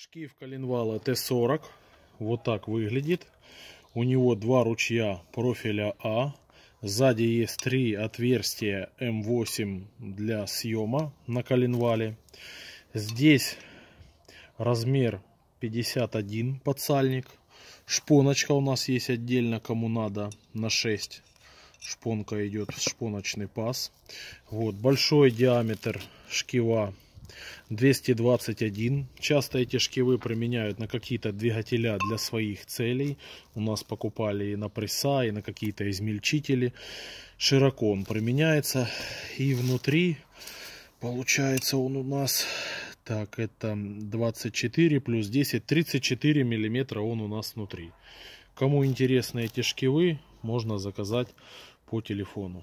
Шкив коленвала Т-40. Вот так выглядит. У него два ручья профиля А. Сзади есть три отверстия М8 для съема на коленвале. Здесь размер 51 подсальник. Шпоночка у нас есть отдельно, кому надо, на 6. Шпонка идет в шпоночный паз. Вот, большой диаметр шкива 221. Часто эти шкивы применяют на какие-то двигателя для своих целей. У нас покупали и на пресса, и на какие-то измельчители. Широко он применяется. И внутри получается он у нас... Так, это 24 плюс 10, 34 миллиметра он у нас внутри. Кому интересны эти шкивы, можно заказать по телефону.